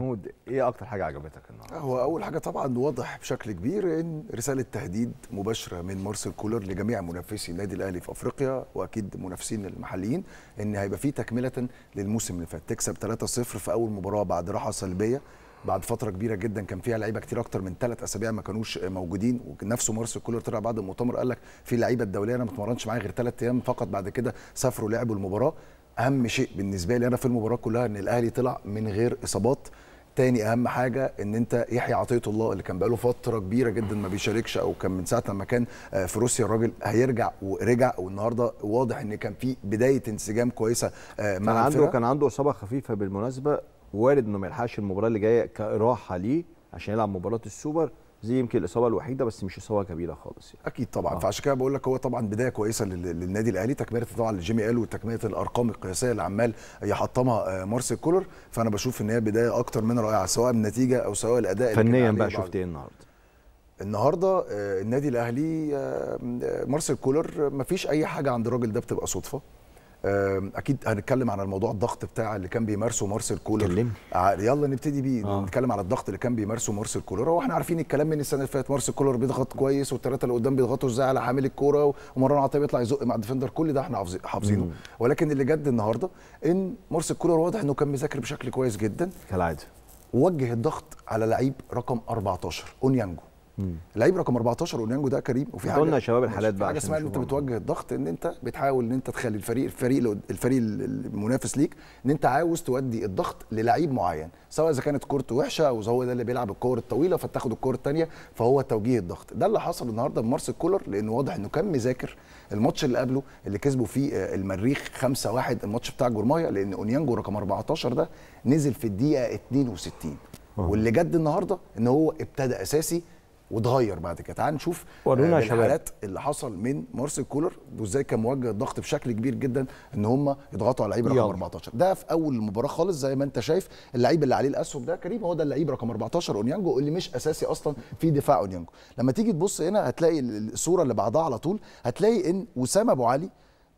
محمود ايه اكتر حاجه عجبتك النهارده هو اول حاجه طبعا واضح بشكل كبير ان رساله تهديد مباشره من مارسيل كولر لجميع منافسي النادي الاهلي في افريقيا واكيد منافسين المحليين ان هيبقى في تكمله للموسم اللي فات تكسب 3-0 في اول مباراه بعد راحه سلبيه بعد فتره كبيره جدا كان فيها لعيبه كتير اكتر من ثلاث اسابيع ما كانوش موجودين ونفسه مارسيل كولر طلع بعد المؤتمر قال لك في لعيبه الدوليه انا ما اتمرنش معايا غير ثلاث ايام فقط بعد كده سافروا لعبوا المباراه اهم شيء بالنسبه لي انا في المباراه كلها ان الاهلي طلع من غير اصابات تاني اهم حاجه ان انت يحيى عطيه الله اللي كان بقاله فتره كبيره جدا ما بيشاركش او كان من ساعه لما كان آه، في روسيا الراجل هيرجع ورجع والنهارده واضح ان كان في بدايه انسجام كويسه آه، مع كان عنده كان عنده اصابه خفيفه بالمناسبه وارد انه ما يلحقش المباراه اللي جايه كراحه ليه عشان يلعب مباراه السوبر دي يمكن الاصابه الوحيده بس مش اصابه كبيره خالص يعني. اكيد طبعا آه. فعشان كده بقول لك هو طبعا بدايه كويسه للنادي الاهلي تكمله طبعا لجيمي قال وتكمله الارقام القياسيه اللي عمال يحطمها آه، مارسيل كولر فانا بشوف ان هي بدايه اكتر من رائعه سواء النتيجه او سواء الاداء فنيا بقى شفت ايه النهارده؟ النهارده آه، النادي الاهلي آه، مارسيل كولر مفيش اي حاجه عند الراجل ده بتبقى صدفه اكيد هنتكلم على الموضوع الضغط بتاع اللي كان بيمارسه مارسيل كولر كلمني يلا نبتدي بيه آه. نتكلم على الضغط اللي كان بيمارسه مارسيل كولر هو احنا عارفين الكلام من السنه اللي فاتت مارسيل كولر بيضغط كويس والثلاثه اللي قدام بيضغطوا ازاي على حامل الكوره ومروان عطيه بيطلع يزق مع الديفندر كل ده احنا حافظينه ولكن اللي جد النهارده ان مارسيل كولر واضح انه كان مذاكر بشكل كويس جدا كالعاده وجه الضغط على لعيب رقم 14 اونيانجو لعيب رقم 14 اونيانجو ده كريم وفي حاجه قلنا شباب الحالات بقى حاجه اسمها ان انت بتوجه الضغط ان انت بتحاول ان انت تخلي الفريق الفريق الفريق المنافس ليك ان انت عاوز تودي الضغط للعيب معين سواء اذا كانت كورته وحشه او هو ده اللي بيلعب الكور الطويله فتاخد الكور الثانيه فهو توجيه الضغط ده اللي حصل النهارده بمارس كولر لانه واضح انه كان مذاكر الماتش اللي قبله اللي كسبه فيه آه، المريخ 5 1 الماتش بتاع جورمايا لان اونيانجو رقم 14 ده نزل في الدقيقه 62 أه. واللي جد النهارده ان هو ابتدى اساسي وتغير بعد كده تعال نشوف آه، الحالات اللي حصل من مارسيل كولر وازاي كان موجه الضغط بشكل كبير جدا ان هم يضغطوا على اللعيب رقم 14 ده في اول المباراه خالص زي ما انت شايف اللعيب اللي عليه الاسهم ده كريم هو ده اللعيب رقم 14 اونيانجو اللي مش اساسي اصلا في دفاع اونيانجو لما تيجي تبص هنا هتلاقي الصوره اللي بعدها على طول هتلاقي ان وسام ابو علي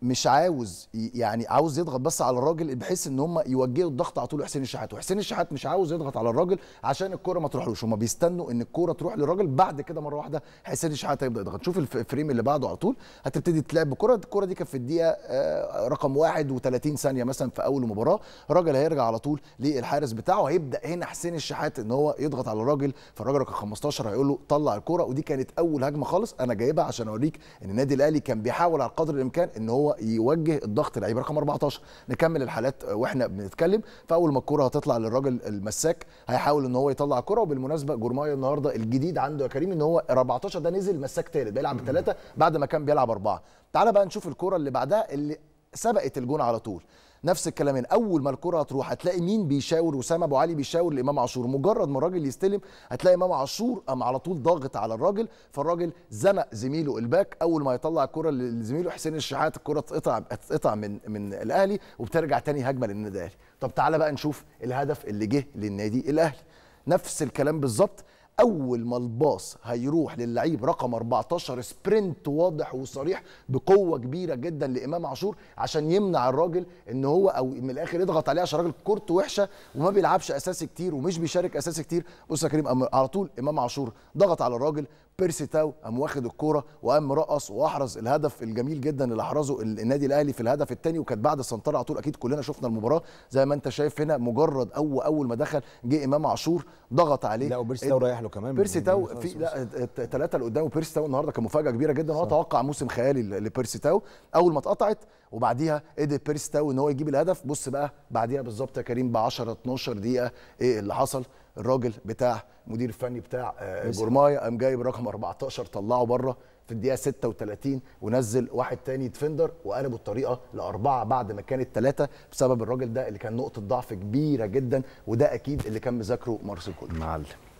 مش عاوز يعني عاوز يضغط بس على الراجل بحيث ان هم يوجهوا الضغط على طول لحسين الشحات وحسين الشحات مش عاوز يضغط على الراجل عشان الكوره ما تروحلوش هم بيستنوا ان الكوره تروح للراجل بعد كده مره واحده حسين الشحات هيبدا يضغط شوف الفريم اللي بعده على طول هتبتدي تلعب بكره الكوره دي كانت في الدقيقه آه، رقم 31 ثانيه مثلا في اول المباراه الراجل هيرجع على طول للحارس بتاعه هيبدا هنا حسين الشحات ان هو يضغط على الراجل فالراجل رقم 15 هيقول له طلع الكوره ودي كانت اول هجمه خالص انا جايبها عشان اوريك ان النادي الاهلي كان بيحاول على قدر الامكان ان هو يوجه الضغط لعيب رقم 14 نكمل الحالات واحنا بنتكلم فاول ما الكره هتطلع للراجل المساك هيحاول ان هو يطلع الكره وبالمناسبه جورمايا النهارده الجديد عنده يا كريم ان هو 14 ده نزل مساك ثالث بيلعب بثلاثه بعد ما كان بيلعب اربعه تعال بقى نشوف الكره اللي بعدها اللي سبقت الجون على طول نفس الكلامين اول ما الكره هتروح هتلاقي مين بيشاور وسام ابو علي بيشاور لامام عاشور مجرد ما الراجل يستلم هتلاقي امام عاشور قام على طول ضاغط على الراجل فالراجل زنق زميله الباك اول ما يطلع الكره لزميله حسين الشحات الكره تقطع تقطع من من الاهلي وبترجع تاني هجمه للنادي الاهلي طب تعالى بقى نشوف الهدف اللي جه للنادي الاهلي نفس الكلام بالظبط اول ما الباص هيروح للعيب رقم 14 سبرنت واضح وصريح بقوه كبيره جدا لامام عاشور عشان يمنع الراجل ان هو او من الاخر يضغط عليه عشان الراجل كورته وحشه وما بيلعبش اساسي كتير ومش بيشارك اساسي كتير بص يا كريم على طول امام عاشور ضغط على الراجل بيرسي تاو قام واخد الكوره وقام مرقص واحرز الهدف الجميل جدا اللي احرزه النادي الاهلي في الهدف الثاني وكانت بعد السنتره على طول اكيد كلنا شفنا المباراه زي ما انت شايف هنا مجرد اول اول ما دخل جه امام عاشور ضغط عليه لا وبيرسي تاو رايح له كمان بيرسي تاو في لا ثلاثه اللي قدامه بيرسي تاو النهارده كان مفاجاه كبيره جدا هو توقع موسم خيالي لبيرسي تاو اول ما اتقطعت وبعديها قدر بيرسي تاو ان هو يجيب الهدف بص بقى بعديها بالظبط يا كريم ب 10 12 دقيقه ايه اللي حصل الراجل بتاع مدير الفني بتاع آه، جورمايا قام جايب رقم 14 طلعه بره في الدقيقه 36 ونزل واحد تاني ديفندر وقلبوا الطريقه لاربعه بعد ما كانت ثلاثه بسبب الراجل ده اللي كان نقطه ضعف كبيره جدا وده اكيد اللي كان مذاكره مارسيل كولر معلم